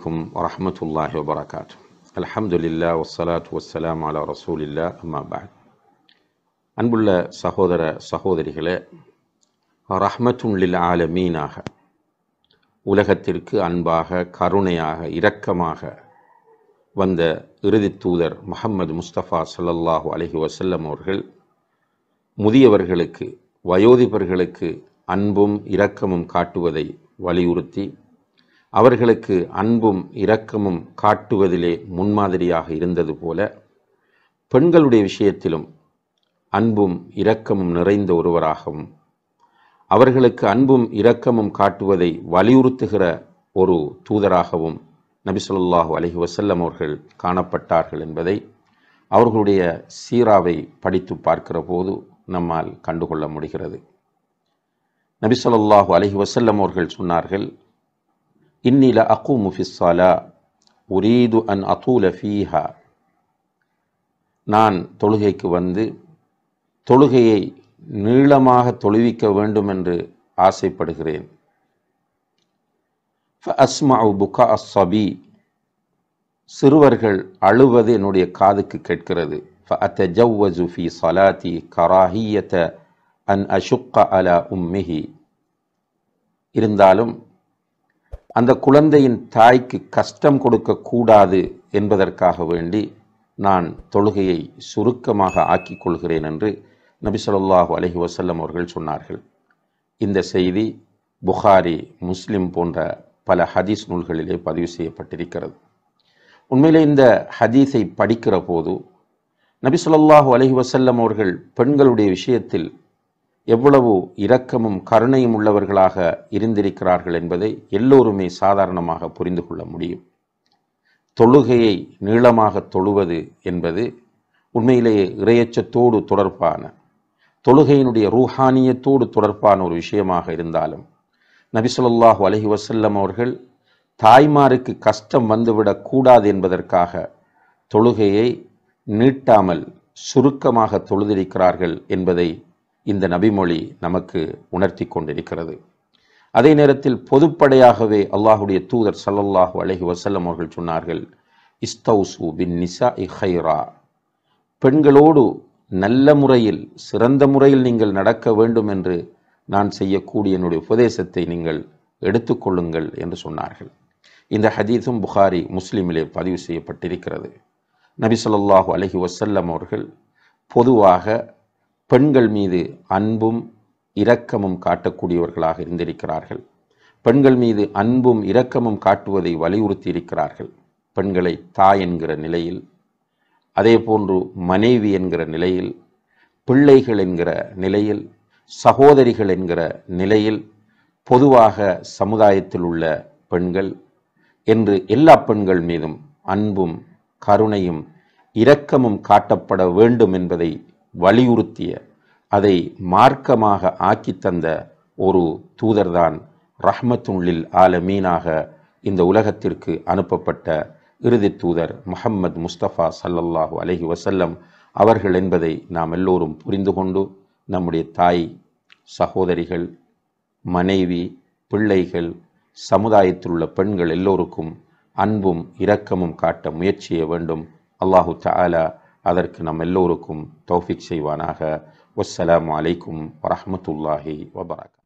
عليكم ورحمة الله وبركاته الحمد لله والصلاة والسلام على رسول الله أما بعد அன்புள்ள சகோதர சகோதரிகளே ரஹ்மத்தும் லில் ஆலமீனாக உலகத்திற்கு அன்பாக கருணையாக இரக்கமாக வந்த இறுதி தூதர் முகமது முஸ்தபா சல்லல்லாஹு அலஹி வசல்லம் அவர்கள் முதியவர்களுக்கு வயோதிபர்களுக்கு அன்பும் இரக்கமும் காட்டுவதை வலியுறுத்தி அவர்களுக்கு அன்பும் இரக்கமும் காட்டுவதிலே முன்மாதிரியாக இருந்தது போல பெண்களுடைய விஷயத்திலும் அன்பும் இரக்கமும் நிறைந்த ஒருவராகவும் அவர்களுக்கு அன்பும் இரக்கமும் காட்டுவதை வலியுறுத்துகிற ஒரு தூதராகவும் நபிசல்லாஹூ அலஹி வசல்லம் அவர்கள் காணப்பட்டார்கள் என்பதை அவர்களுடைய சீராவை படித்து பார்க்கிற போது நம்மால் கண்டுகொள்ள முடிகிறது நபிசல்லாஹூ அலஹி வசல்லம் அவர்கள் சொன்னார்கள் إني لأقوم في الصلاة உரீது அன் أطول ஃபீஹா நான் தொழுகைக்கு வந்து தொழுகையை நீளமாக தொழுவிக்க வேண்டும் என்று ஆசைப்படுகிறேன் அஸ்மா புகா அஸ்ஸபி சிறுவர்கள் அழுவது என்னுடைய காதுக்கு கேட்கிறது فأتجوز في صلاتي كراهية أن أشق على أمه இருந்தாலும் அந்த குழந்தையின் தாய்க்கு கஷ்டம் கொடுக்கக்கூடாது என்பதற்காக வேண்டி நான் தொழுகையை சுருக்கமாக ஆக்கிக் கொள்கிறேன் என்று நபிசல்லாஹு அலஹி வசல்லம் அவர்கள் சொன்னார்கள் இந்த செய்தி புகாரி முஸ்லிம் போன்ற பல ஹதீஸ் நூல்களிலே பதிவு செய்யப்பட்டிருக்கிறது உண்மையிலே இந்த ஹதீஸை படிக்கிற போது நபி சொல்லாஹு அலஹி வசல்லம் அவர்கள் பெண்களுடைய விஷயத்தில் எவ்வளவு இரக்கமும் கருணையும் உள்ளவர்களாக இருந்திருக்கிறார்கள் என்பதை எல்லோருமே சாதாரணமாக புரிந்து கொள்ள முடியும் தொழுகையை நீளமாக தொழுவது என்பது உண்மையிலேயே இறையச்சத்தோடு தொடர்பான தொழுகையினுடைய ரூஹானியத்தோடு தொடர்பான ஒரு விஷயமாக இருந்தாலும் நபிசுல்லாஹு அலஹி வசல்லம் அவர்கள் தாய்மாருக்கு கஷ்டம் வந்துவிடக்கூடாது என்பதற்காக தொழுகையை நீட்டாமல் சுருக்கமாக தொழுதிருக்கிறார்கள் என்பதை இந்த நபிமொழி நமக்கு உணர்த்தி கொண்டிருக்கிறது அதே நேரத்தில் பொதுப்படையாகவே அல்லாஹுடைய தூதர் சல்லல்லாஹு அலஹி வசல்லம் அவர்கள் சொன்னார்கள் இஸ்தௌசு பின் நிசா இஹைரா பெண்களோடு நல்ல முறையில் சிறந்த முறையில் நீங்கள் நடக்க வேண்டும் என்று நான் செய்யக்கூடிய என்னுடைய உபதேசத்தை நீங்கள் எடுத்துக்கொள்ளுங்கள் என்று சொன்னார்கள் இந்த ஹதீஸும் புகாரி முஸ்லீமிலே பதிவு செய்யப்பட்டிருக்கிறது நபி சொல்லாஹு அலஹி வசல்லம் அவர்கள் பொதுவாக பெண்கள் மீது அன்பும் இரக்கமும் காட்டக்கூடியவர்களாக இருந்திருக்கிறார்கள் பெண்கள் மீது அன்பும் இரக்கமும் காட்டுவதை வலியுறுத்தி இருக்கிறார்கள் பெண்களை தாய் என்கிற நிலையில் அதே போன்று மனைவி என்கிற நிலையில் பிள்ளைகள் என்கிற நிலையில் சகோதரிகள் என்கிற நிலையில் பொதுவாக சமுதாயத்தில் உள்ள பெண்கள் என்று எல்லா பெண்கள் மீதும் அன்பும் கருணையும் இரக்கமும் காட்டப்பட வேண்டும் என்பதை வலியுறுத்திய அதை மார்க்கமாக ஆக்கி தந்த ஒரு தூதர்தான் ரஹ்மத்துள்ளில் ஆலமீனாக இந்த உலகத்திற்கு அனுப்பப்பட்ட இறுதி தூதர் முஹம்மது முஸ்தபா சல்லல்லாஹு அலஹி வசல்லம் அவர்கள் என்பதை நாம் எல்லோரும் புரிந்து கொண்டு நம்முடைய தாய் சகோதரிகள் மனைவி பிள்ளைகள் சமுதாயத்தில் உள்ள பெண்கள் எல்லோருக்கும் அன்பும் இரக்கமும் காட்ட முயற்சிய வேண்டும் அல்லாஹு தாலா அதற்கு நம் எல்லோருக்கும் தௌஃபிக் செய்வானாக வஸ்ஸலாம் அலைக்கும் வரமத்துல்லாஹி வபரக்